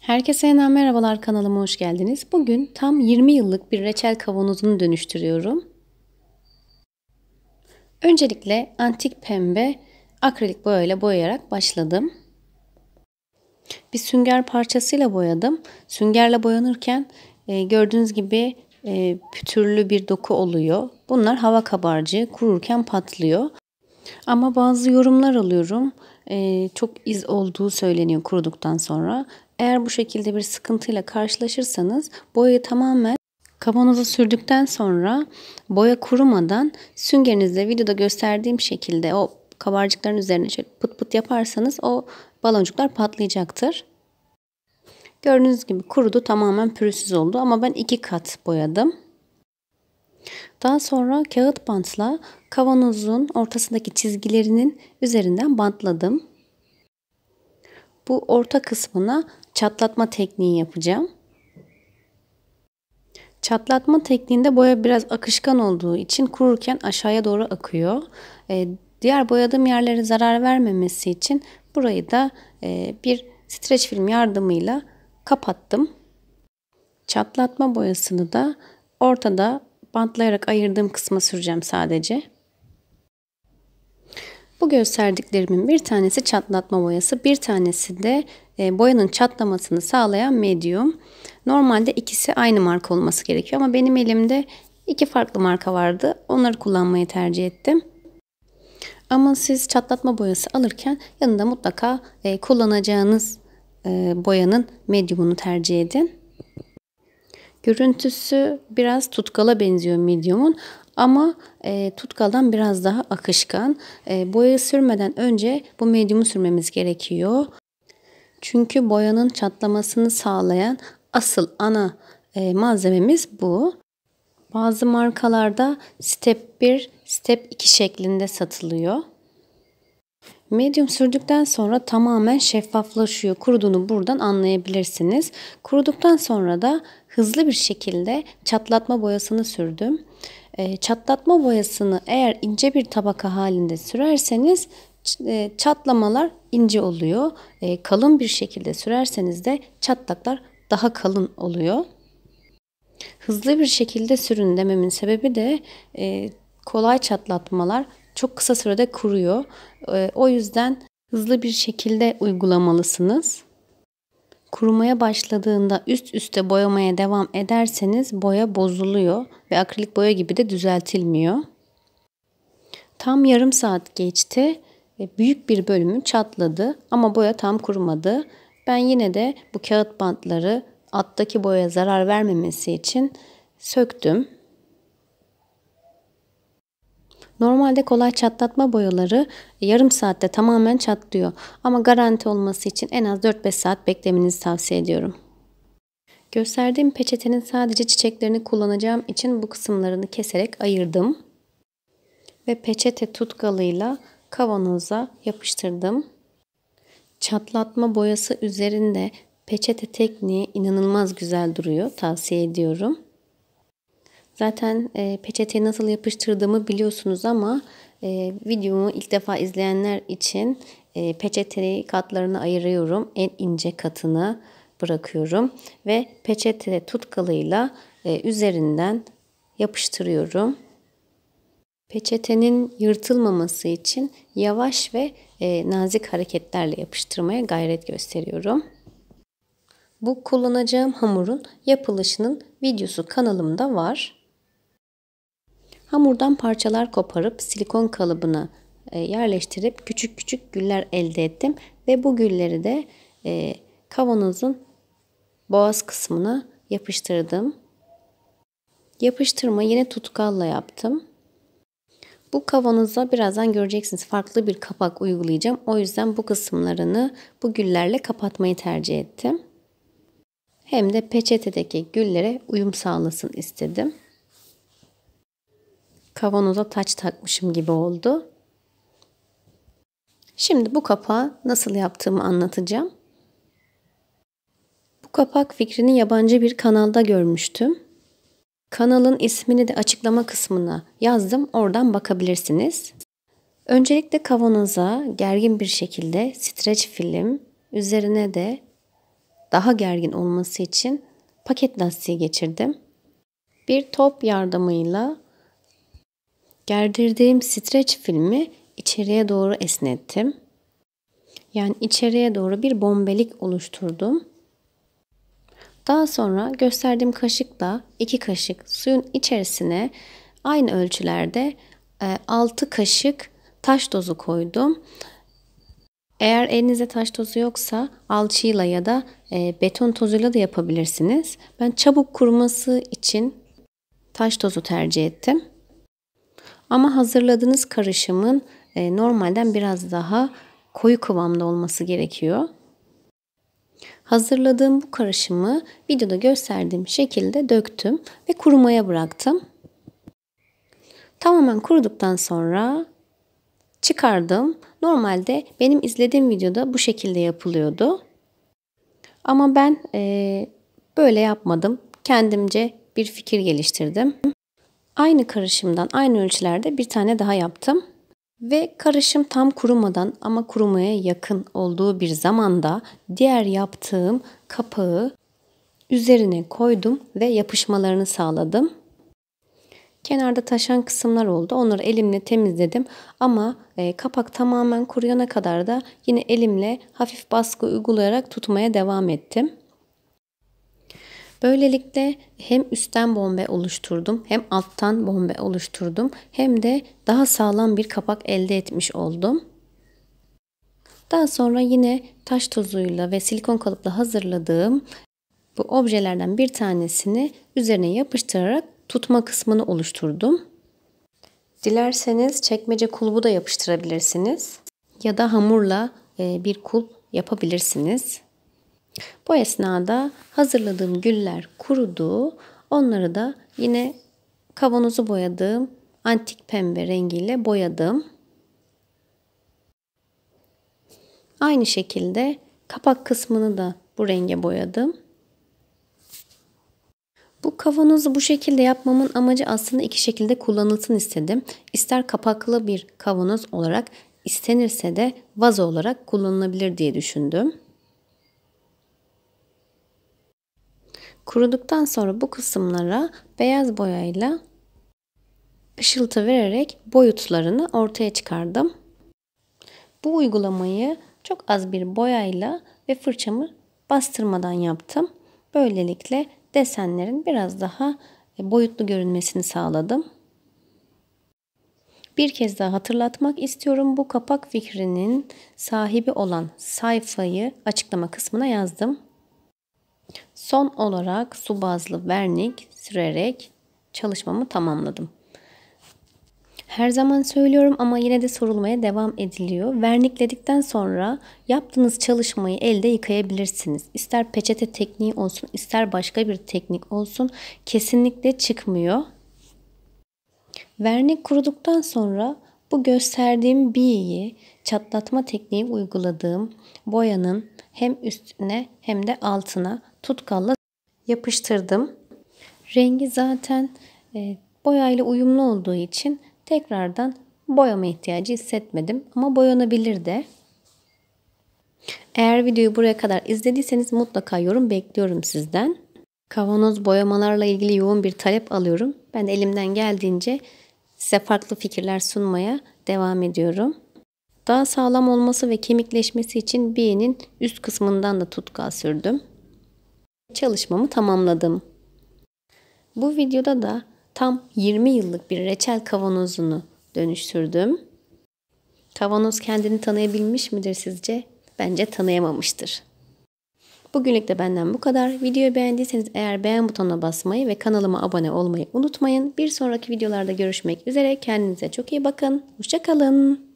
Herkese yeniden merhabalar kanalıma hoş geldiniz. Bugün tam 20 yıllık bir reçel kavanozunu dönüştürüyorum. Öncelikle antik pembe akrilik boyayla boyayarak başladım. Bir sünger parçasıyla boyadım. Süngerle boyanırken e, gördüğünüz gibi e, pütürlü bir doku oluyor. Bunlar hava kabarcığı kururken patlıyor. Ama bazı yorumlar alıyorum. Ee, çok iz olduğu söyleniyor kuruduktan sonra. Eğer bu şekilde bir sıkıntıyla karşılaşırsanız boyayı tamamen Kavanoza sürdükten sonra boya kurumadan süngerinizle videoda gösterdiğim şekilde o kabarcıkların üzerine şöyle pıt pıt yaparsanız o baloncuklar patlayacaktır. Gördüğünüz gibi kurudu tamamen pürüzsüz oldu ama ben iki kat boyadım. Daha sonra kağıt bantla kavanozun ortasındaki çizgilerinin üzerinden bantladım bu orta kısmına çatlatma tekniği yapacağım. Çatlatma tekniğinde boya biraz akışkan olduğu için kururken aşağıya doğru akıyor. Ee, diğer boyadığım yerlere zarar vermemesi için burayı da e, bir streç film yardımıyla kapattım. Çatlatma boyasını da ortada bantlayarak ayırdığım kısma süreceğim sadece. Bu gösterdiklerimin bir tanesi çatlatma boyası, bir tanesi de e, boyanın çatlamasını sağlayan medium. Normalde ikisi aynı marka olması gerekiyor ama benim elimde iki farklı marka vardı. Onları kullanmayı tercih ettim. Ama siz çatlatma boyası alırken yanında mutlaka e, kullanacağınız e, boyanın mediumunu tercih edin. Görüntüsü biraz tutkala benziyor medium'un ama e, tutkaldan biraz daha akışkan. E, boyayı sürmeden önce bu medyumu sürmemiz gerekiyor. Çünkü boyanın çatlamasını sağlayan asıl ana e, malzememiz bu. Bazı markalarda step 1, step 2 şeklinde satılıyor. Medium sürdükten sonra tamamen şeffaflaşıyor. Kuruduğunu buradan anlayabilirsiniz. Kuruduktan sonra da hızlı bir şekilde çatlatma boyasını sürdüm. E, çatlatma boyasını eğer ince bir tabaka halinde sürerseniz e, çatlamalar ince oluyor. E, kalın bir şekilde sürerseniz de çatlaklar daha kalın oluyor. Hızlı bir şekilde sürün dememin sebebi de kolay çatlatmalar çok kısa sürede kuruyor. O yüzden hızlı bir şekilde uygulamalısınız. Kurumaya başladığında üst üste boyamaya devam ederseniz boya bozuluyor ve akrilik boya gibi de düzeltilmiyor. Tam yarım saat geçti ve büyük bir bölümü çatladı ama boya tam kurumadı. Ben yine de bu kağıt bantları alttaki boya zarar vermemesi için söktüm. Normalde kolay çatlatma boyaları yarım saatte tamamen çatlıyor. Ama garanti olması için en az 4-5 saat beklemenizi tavsiye ediyorum. Gösterdiğim peçetenin sadece çiçeklerini kullanacağım için bu kısımlarını keserek ayırdım. Ve peçete tutkalıyla kavanoza yapıştırdım. Çatlatma boyası üzerinde peçete tekniği inanılmaz güzel duruyor. Tavsiye ediyorum. Zaten e, peçeteye nasıl yapıştırdığımı biliyorsunuz ama e, videomu ilk defa izleyenler için e, peçeteyi katlarına ayırıyorum. En ince katını bırakıyorum ve peçete tutkalıyla e, üzerinden yapıştırıyorum. Peçetenin yırtılmaması için yavaş ve e, nazik hareketlerle yapıştırmaya gayret gösteriyorum. Bu kullanacağım hamurun yapılışının videosu kanalımda var. Hamurdan parçalar koparıp silikon kalıbına e, yerleştirip küçük küçük güller elde ettim. Ve bu gülleri de e, kavanozun boğaz kısmına yapıştırdım. Yapıştırma yine tutkalla yaptım. Bu kavanoza birazdan göreceksiniz farklı bir kapak uygulayacağım. O yüzden bu kısımlarını bu güllerle kapatmayı tercih ettim. Hem de peçetedeki güllere uyum sağlasın istedim kavanoza taç takmışım gibi oldu. Şimdi bu kapağı nasıl yaptığımı anlatacağım. Bu kapak fikrini yabancı bir kanalda görmüştüm. Kanalın ismini de açıklama kısmına yazdım. Oradan bakabilirsiniz. Öncelikle kavanoza gergin bir şekilde streç film, üzerine de daha gergin olması için paket lastiği geçirdim. Bir top yardımıyla Gerdirdiğim streç filmi içeriye doğru esnettim. Yani içeriye doğru bir bombelik oluşturdum. Daha sonra gösterdiğim kaşıkla iki kaşık suyun içerisine aynı ölçülerde 6 e, kaşık taş tozu koydum. Eğer elinizde taş tozu yoksa alçıyla ya da e, beton tozuyla da yapabilirsiniz. Ben çabuk kuruması için taş tozu tercih ettim. Ama hazırladığınız karışımın e, normalden biraz daha koyu kıvamda olması gerekiyor. Hazırladığım bu karışımı videoda gösterdiğim şekilde döktüm ve kurumaya bıraktım. Tamamen kuruduktan sonra çıkardım. Normalde benim izlediğim videoda bu şekilde yapılıyordu. Ama ben e, böyle yapmadım. Kendimce bir fikir geliştirdim. Aynı karışımdan aynı ölçülerde bir tane daha yaptım. Ve karışım tam kurumadan ama kurumaya yakın olduğu bir zamanda diğer yaptığım kapağı üzerine koydum ve yapışmalarını sağladım. Kenarda taşan kısımlar oldu. Onları elimle temizledim ama e, kapak tamamen kuruyana kadar da yine elimle hafif baskı uygulayarak tutmaya devam ettim. Böylelikle hem üstten bombe oluşturdum hem alttan bombe oluşturdum hem de daha sağlam bir kapak elde etmiş oldum. Daha sonra yine taş tozuyla ve silikon kalıpla hazırladığım bu objelerden bir tanesini üzerine yapıştırarak tutma kısmını oluşturdum. Dilerseniz çekmece kulbu da yapıştırabilirsiniz ya da hamurla bir kulp yapabilirsiniz. Bu esnada hazırladığım güller kurudu. Onları da yine kavanozu boyadığım antik pembe rengiyle boyadım. Aynı şekilde kapak kısmını da bu renge boyadım. Bu kavanozu bu şekilde yapmamın amacı aslında iki şekilde kullanılsın istedim. İster kapaklı bir kavanoz olarak istenirse de vazo olarak kullanılabilir diye düşündüm. Kuruduktan sonra bu kısımlara beyaz boyayla ışıltı vererek boyutlarını ortaya çıkardım. Bu uygulamayı çok az bir boyayla ve fırçamı bastırmadan yaptım. Böylelikle desenlerin biraz daha e, boyutlu görünmesini sağladım. Bir kez daha hatırlatmak istiyorum. Bu kapak fikrinin sahibi olan sayfayı açıklama kısmına yazdım. Son olarak su bazlı vernik sürerek çalışmamı tamamladım. Her zaman söylüyorum ama yine de sorulmaya devam ediliyor. Vernikledikten sonra yaptığınız çalışmayı elde yıkayabilirsiniz. İster peçete tekniği olsun, ister başka bir teknik olsun kesinlikle çıkmıyor. Vernik kuruduktan sonra bu gösterdiğim biyeyi çatlatma tekniği uyguladığım boyanın hem üstüne hem de altına tutkalla yapıştırdım. Rengi zaten e, boyayla uyumlu olduğu için tekrardan boyama ihtiyacı hissetmedim ama boyanabilir de. Eğer videoyu buraya kadar izlediyseniz mutlaka yorum bekliyorum sizden. Kavanoz boyamalarla ilgili yoğun bir talep alıyorum. Ben elimden geldiğince size farklı fikirler sunmaya devam ediyorum. Daha sağlam olması ve kemikleşmesi için biyenin üst kısmından da tutkal sürdüm çalışmamı tamamladım. Bu videoda da tam 20 yıllık bir reçel kavanozunu dönüştürdüm. Kavanoz kendini tanıyabilmiş midir sizce? Bence tanıyamamıştır. Bugünlük de benden bu kadar. Videoyu beğendiyseniz eğer beğen butonuna basmayı ve kanalıma abone olmayı unutmayın. Bir sonraki videolarda görüşmek üzere. Kendinize çok iyi bakın. Hoşçakalın.